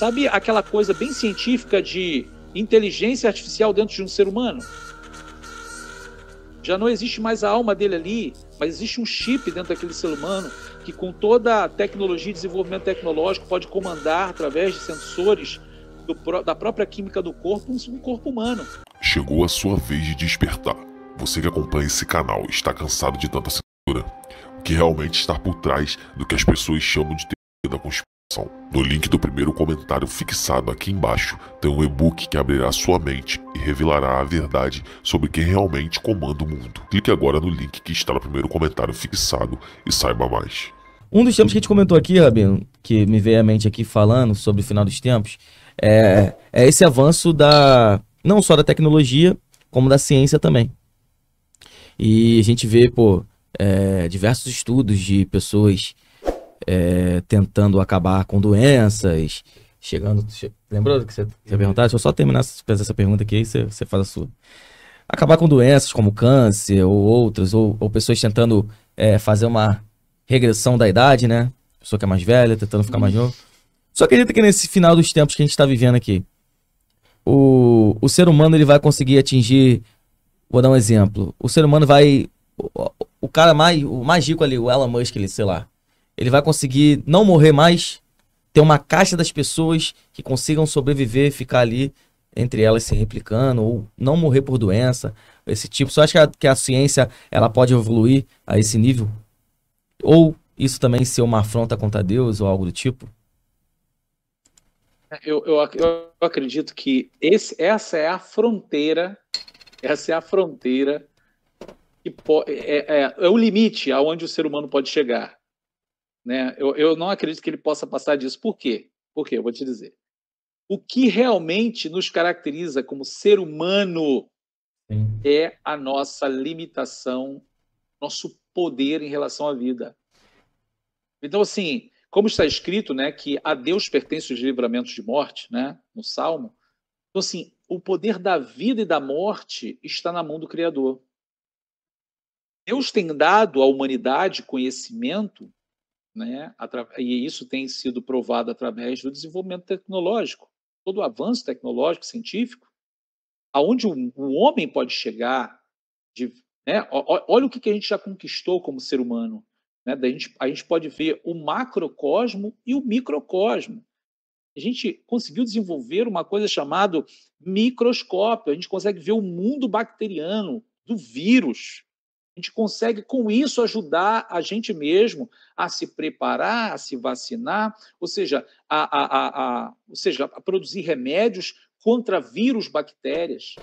Sabe aquela coisa bem científica de inteligência artificial dentro de um ser humano? Já não existe mais a alma dele ali, mas existe um chip dentro daquele ser humano que, com toda a tecnologia e desenvolvimento tecnológico, pode comandar através de sensores do, da própria química do corpo um corpo humano. Chegou a sua vez de despertar. Você que acompanha esse canal está cansado de tanta censura, o que realmente está por trás do que as pessoas chamam de teoria da conspiração. No link do primeiro comentário fixado aqui embaixo, tem um e-book que abrirá sua mente e revelará a verdade sobre quem realmente comanda o mundo. Clique agora no link que está no primeiro comentário fixado e saiba mais. Um dos temas que a gente comentou aqui, Rabino, que me veio à mente aqui falando sobre o final dos tempos, é, é esse avanço da não só da tecnologia, como da ciência também. E a gente vê, pô, é, diversos estudos de pessoas é, tentando acabar com doenças, chegando. Lembrou que você, você perguntar? Deixa eu só terminar essa pergunta aqui, aí você, você faz a sua. Acabar com doenças como câncer ou outras, ou, ou pessoas tentando é, fazer uma regressão da idade, né? Pessoa que é mais velha, tentando ficar mais novo. Só acredita que nesse final dos tempos que a gente está vivendo aqui, o, o ser humano ele vai conseguir atingir. Vou dar um exemplo. O ser humano vai. O, o cara mais, o mais rico ali, o Elon Musk, ele, sei lá, ele vai conseguir não morrer mais, ter uma caixa das pessoas que consigam sobreviver, ficar ali entre elas se replicando ou não morrer por doença, esse tipo. Você acha que a, que a ciência ela pode evoluir a esse nível? Ou isso também ser uma afronta contra Deus ou algo do tipo? É, eu, eu, eu acredito que esse, essa é a fronteira, essa é a fronteira que po, é, é, é o limite aonde o ser humano pode chegar. Né? Eu, eu não acredito que ele possa passar disso. Por quê? Por quê? Eu vou te dizer. O que realmente nos caracteriza como ser humano Sim. é a nossa limitação, nosso poder em relação à vida. Então, assim, como está escrito, né, que a Deus pertence os livramentos de morte, né, no Salmo. Então, assim, o poder da vida e da morte está na mão do Criador. Deus tem dado à humanidade conhecimento né? e isso tem sido provado através do desenvolvimento tecnológico, todo o avanço tecnológico, científico, aonde o, homem pode chegar. De, né? Olha o que, a gente já conquistou como ser humano. Né? gente, a gente pode ver o macrocosmo e o microcosmo. A gente conseguiu desenvolver uma coisa chamada microscópio. A gente consegue ver o mundo bacteriano do vírus, gente consegue, com isso, ajudar a gente mesmo a se preparar, a se vacinar, ou seja, a, a, a, a ou seja, a produzir remédios contra vírus, bactérias.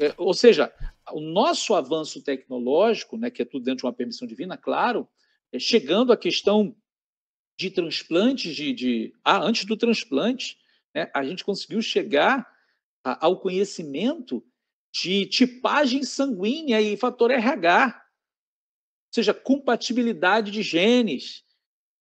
É, ou seja, o nosso avanço tecnológico, né, que é tudo dentro de uma permissão divina, claro, é chegando à questão de transplantes, de, de ah, antes do transplante, né, a gente conseguiu chegar a, ao conhecimento de tipagem sanguínea e fator RH, ou seja, compatibilidade de genes.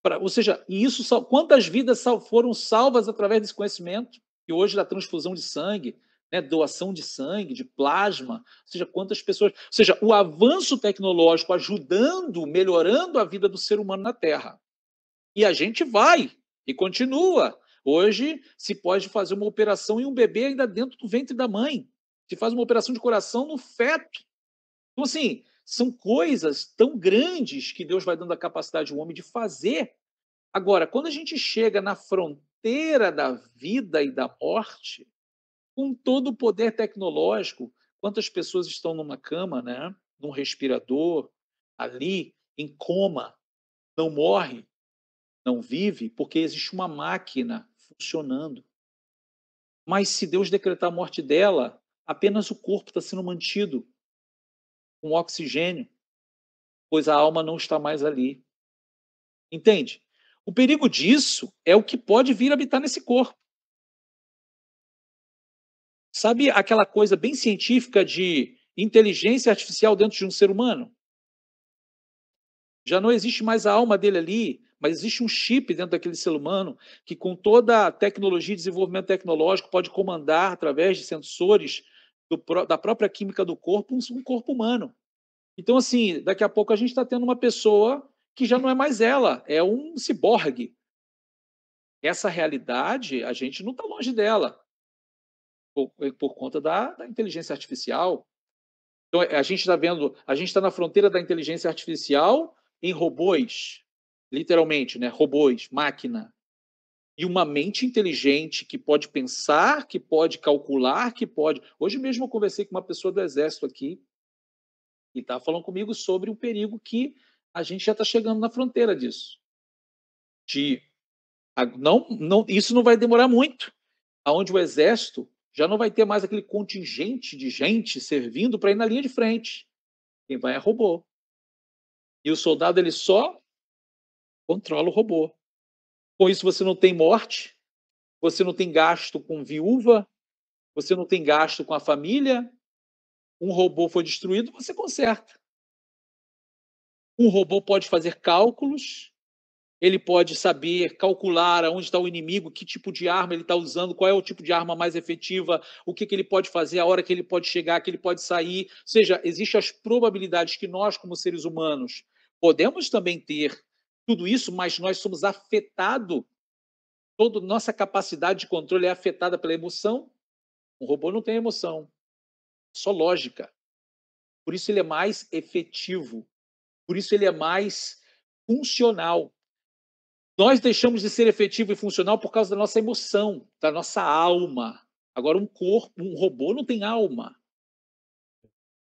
Pra, ou seja, isso quantas vidas foram salvas através desse conhecimento? E hoje da transfusão de sangue, né, doação de sangue, de plasma, ou seja, quantas pessoas. Ou seja, o avanço tecnológico ajudando, melhorando a vida do ser humano na Terra. E a gente vai e continua. Hoje se pode fazer uma operação em um bebê ainda dentro do ventre da mãe se faz uma operação de coração no feto. Então, assim, são coisas tão grandes que Deus vai dando a capacidade ao homem de fazer. Agora, quando a gente chega na fronteira da vida e da morte, com todo o poder tecnológico, quantas pessoas estão numa cama, né? num respirador, ali, em coma, não morre, não vive, porque existe uma máquina funcionando. Mas se Deus decretar a morte dela, apenas o corpo está sendo mantido com oxigênio, pois a alma não está mais ali. Entende? O perigo disso é o que pode vir habitar nesse corpo. Sabe aquela coisa bem científica de inteligência artificial dentro de um ser humano? Já não existe mais a alma dele ali, mas existe um chip dentro daquele ser humano que, com toda a tecnologia e desenvolvimento tecnológico, pode comandar através de sensores do, da própria química do corpo, um, corpo humano. Então, assim, daqui a pouco a gente está tendo uma pessoa que já não é mais ela, é um ciborgue. Essa realidade, a gente não está longe dela, por, eh, por conta da, da inteligência artificial. Então, eh, a gente está vendo, a gente está na fronteira da inteligência artificial em robôs, literalmente, né? Robôs, máquina, e uma mente inteligente que pode pensar, que pode calcular, que pode. Hoje mesmo eu conversei com uma pessoa do Exército aqui e estava falando comigo sobre o perigo que a gente já está chegando na fronteira disso. De não, não, isso não vai demorar muito, aonde o Exército já não vai ter mais aquele contingente de gente servindo para ir na linha de frente. Quem vai é robô. E o soldado ele só controla o robô. Com isso, você não tem morte, você não tem gasto com viúva, você não tem gasto com a família. Um robô foi destruído, você conserta. Um robô pode fazer cálculos, ele pode saber calcular onde está o inimigo, que tipo de arma ele está usando, qual é o tipo de arma mais efetiva, o que, que ele pode fazer, a hora que ele pode chegar, que ele pode sair. Ou seja, existem as probabilidades que nós, como seres humanos, podemos também ter tudo isso, mas nós somos afetados, toda nossa capacidade de controle é afetada pela emoção. Um robô não tem emoção, só lógica. Por isso ele é mais efetivo, por isso ele é mais funcional. Nós deixamos de ser efetivo e funcional por causa da nossa emoção, da nossa alma. Agora, um corpo, um robô não tem alma.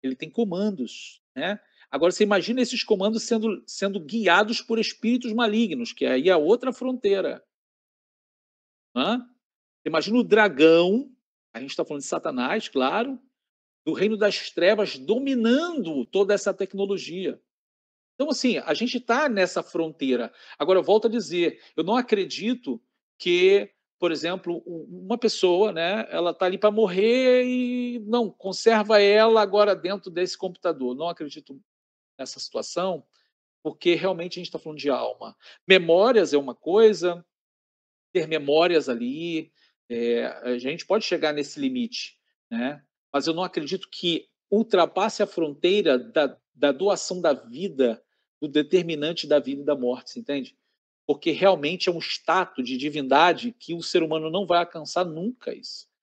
Ele tem comandos, né? Agora, você imagina esses comandos sendo, sendo guiados por espíritos malignos, que aí é outra fronteira. Hã? Imagina o dragão, a gente está falando de Satanás, claro, do reino das trevas dominando toda essa tecnologia. Então, assim, a gente está nessa fronteira. Agora, eu volto a dizer, eu não acredito que, por exemplo, uma pessoa, né, ela está ali para morrer e não, conserva ela agora dentro desse computador. Não acredito nessa situação, porque realmente a gente está falando de alma. Memórias é uma coisa, ter memórias ali, é, a gente pode chegar nesse limite, né? Mas eu não acredito que ultrapasse a fronteira da, da doação da vida, do determinante da vida e da morte, entende? Porque realmente é um status de divindade que o ser humano não vai alcançar nunca isso.